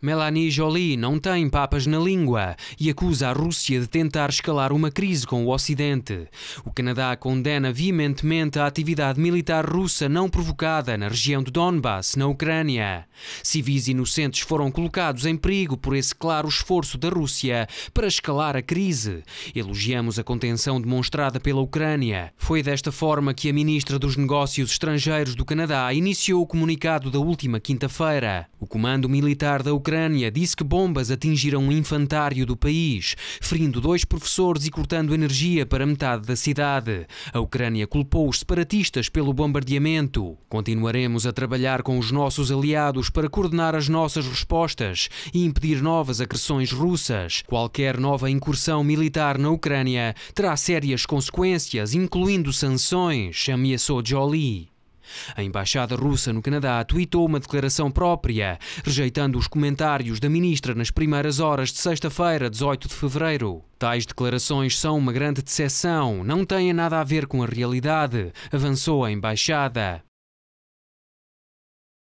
Melanie Jolie não tem papas na língua e acusa a Rússia de tentar escalar uma crise com o Ocidente. O Canadá condena veementemente a atividade militar russa não provocada na região do Donbass, na Ucrânia. Civis inocentes foram colocados em perigo por esse claro esforço da Rússia para escalar a crise. Elogiamos a contenção demonstrada pela Ucrânia. Foi desta forma que a ministra dos Negócios Estrangeiros do Canadá iniciou o comunicado da última quinta-feira. O comando militar da Ucrânia disse que bombas atingiram um infantário do país, ferindo dois professores e cortando energia para metade da cidade. A Ucrânia culpou os separatistas pelo bombardeamento. Continuaremos a trabalhar com os nossos aliados para coordenar as nossas respostas e impedir novas agressões russas. Qualquer nova incursão militar na Ucrânia terá sérias consequências, incluindo sanções, ameaçou Jolie. A embaixada russa no Canadá tweetou uma declaração própria, rejeitando os comentários da ministra nas primeiras horas de sexta-feira, 18 de fevereiro. Tais declarações são uma grande decepção, não têm nada a ver com a realidade, avançou a embaixada.